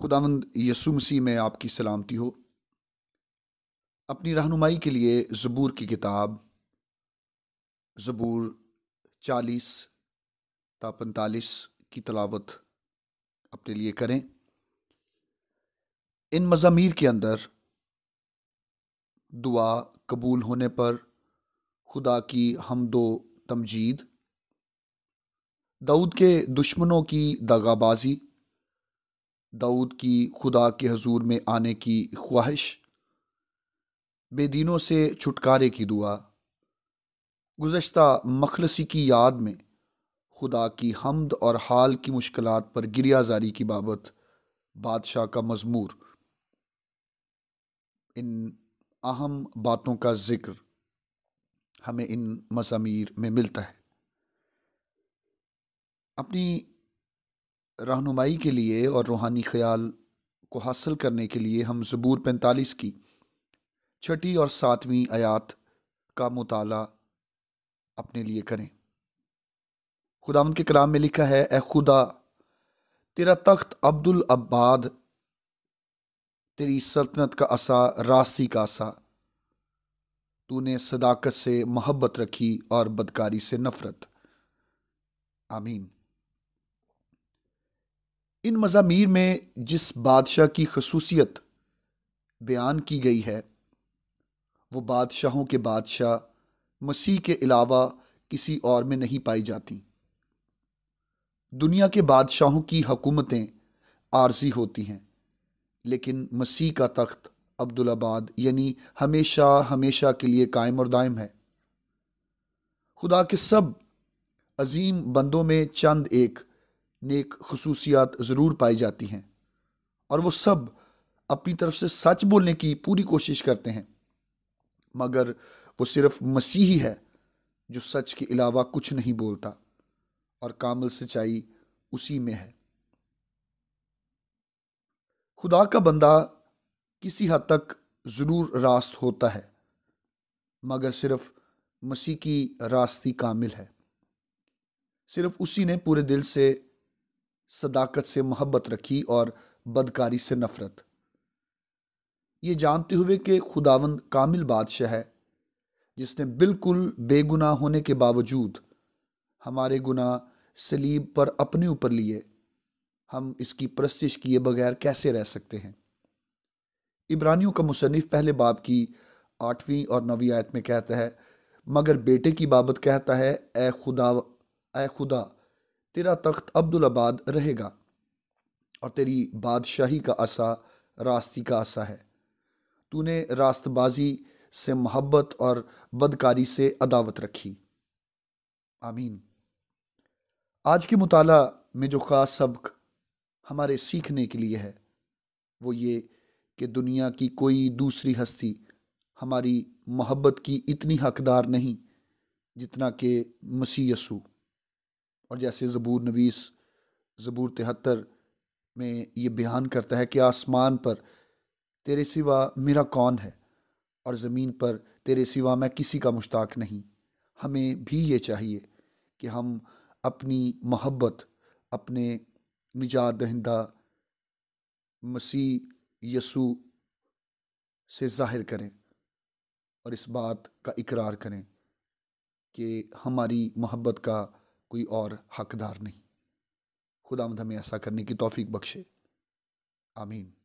खुदावंद यसु मसीह में आपकी सलामती हो अपनी रहनुमाई के लिए ज़बूर की किताब ज़बूर चालीस ता पैंतालीस की तलावत अपने लिए करें इन मज़ामीर के अंदर दुआ कबूल होने पर खुदा की हमदो तमजीद दाऊद के दुश्मनों की दगाबाजी दाऊद की खुदा के हजूर में आने की ख्वाहिश बेदीनों से छुटकारे की दुआ गुज्त मखलसी की याद में खुदा की हमद और हाल की मुश्किल पर गिरियाजारी की बाबत बादशाह का मजमूर इन अहम बातों का ज़िक्र हमें इन मजामीर में मिलता है अपनी रहनुमाई के लिए और रूहानी ख्याल को हासिल करने के लिए हम ज़बूर पैंतालीस की छठी और सातवीं आयात का मताल अपने लिए करें खुदा के कलाम में लिखा है ए खुदा तेरा तख्त अब्दुल अब्बाद तेरी सल्तनत का असा रास्ती का असा तूने सदाकत से मोहब्बत रखी और बदकारी से नफ़रत आमीन इन मज़ामीर में जिस बादशाह की खसूसियत बयान की गई है वो बादशाहों के बादशाह मसीह के अलावा किसी और में नहीं पाई जाती दुनिया के बादशाहों की हकूमतें आर्जी होती हैं लेकिन मसीह का तख्त अब्दुलाबाद यानी हमेशा हमेशा के लिए कायम और दायम है खुदा के सब अजीम बंदों में चंद एक नेक खसूसियात ज़रूर पाई जाती हैं और वो सब अपनी तरफ से सच बोलने की पूरी कोशिश करते हैं मगर वो सिर्फ मसीही है जो सच के अलावा कुछ नहीं बोलता और कामल सच्चाई उसी में है खुदा का बंदा किसी हद तक ज़रूर रास्त होता है मगर सिर्फ मसीह की रास्ती कामिल है सिर्फ उसी ने पूरे दिल से सदाकत से मोहब्बत रखी और बदकारी से नफ़रत ये जानते हुए कि खुदावंद कामिल बादशाह है जिसने बिल्कुल बेगुनाह होने के बावजूद हमारे गुनाह सलीब पर अपने ऊपर लिए हम इसकी प्रस्तिश किए बगैर कैसे रह सकते हैं इब्रानियों का मुसनफ़ पहले बाब की आठवीं और नवी आयत में कहता है मगर बेटे की बाबत कहता है ए खुदा ए खुदा तेरा तख्त आबाद रहेगा और तेरी बादशाही का आसा रास्ती का आसा है तूने रास्तबाजी से मोहब्बत और बदकारी से अदावत रखी आमीन आज के मुताल में जो ख़ास सबक हमारे सीखने के लिए है वो ये कि दुनिया की कोई दूसरी हस्ती हमारी मोहब्बत की इतनी हकदार नहीं जितना कि मसीयसू और जैसे ज़बूर नवीस ज़बूर तिहत्तर में ये बयान करता है कि आसमान पर तेरे सिवा मेरा कौन है और ज़मीन पर तेरे सिवा मैं किसी का मुश्ताक नहीं हमें भी ये चाहिए कि हम अपनी मोहब्बत अपने निजात दहिंदा मसीह यसु से ज़ाहिर करें और इस बात का इकरार करें कि हमारी मोहब्बत का कोई और हकदार नहीं खुदा हम हमें ऐसा करने की तौफीक बख्शे आमीन